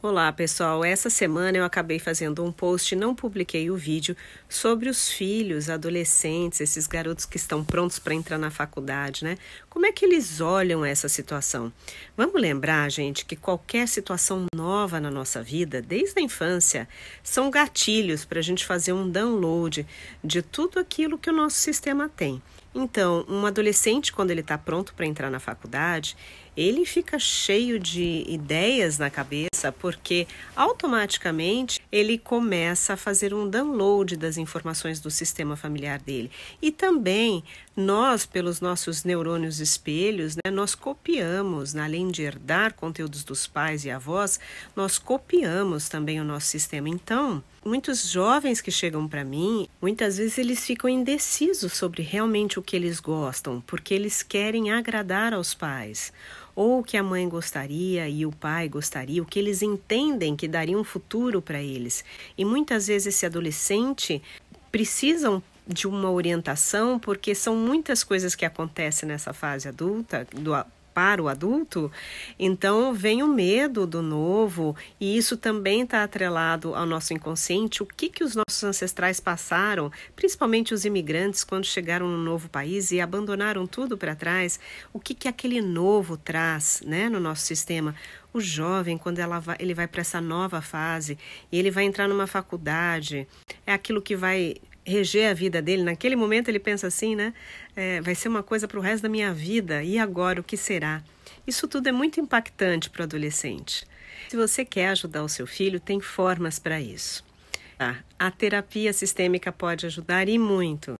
Olá pessoal, essa semana eu acabei fazendo um post, não publiquei o vídeo, sobre os filhos, adolescentes, esses garotos que estão prontos para entrar na faculdade, né? Como é que eles olham essa situação? Vamos lembrar, gente, que qualquer situação nova na nossa vida, desde a infância, são gatilhos para a gente fazer um download de tudo aquilo que o nosso sistema tem. Então, um adolescente, quando ele está pronto para entrar na faculdade, ele fica cheio de ideias na cabeça, porque automaticamente ele começa a fazer um download das informações do sistema familiar dele. E também nós, pelos nossos neurônios espelhos, né, nós copiamos, né, além de herdar conteúdos dos pais e avós, nós copiamos também o nosso sistema. Então, muitos jovens que chegam para mim, muitas vezes eles ficam indecisos sobre realmente o que eles gostam, porque eles querem agradar aos pais ou o que a mãe gostaria e o pai gostaria, o que eles entendem que daria um futuro para eles. E muitas vezes esse adolescente precisam de uma orientação, porque são muitas coisas que acontecem nessa fase adulta, do, para o adulto, então vem o medo do novo, e isso também está atrelado ao nosso inconsciente, o que, que os nossos ancestrais passaram, principalmente os imigrantes, quando chegaram no novo país e abandonaram tudo para trás, o que, que aquele novo traz né, no nosso sistema. O jovem, quando ela vai, ele vai para essa nova fase e ele vai entrar numa faculdade, é aquilo que vai reger a vida dele. Naquele momento ele pensa assim, né? É, vai ser uma coisa para o resto da minha vida. E agora o que será? Isso tudo é muito impactante para o adolescente. Se você quer ajudar o seu filho, tem formas para isso. A terapia sistêmica pode ajudar e muito.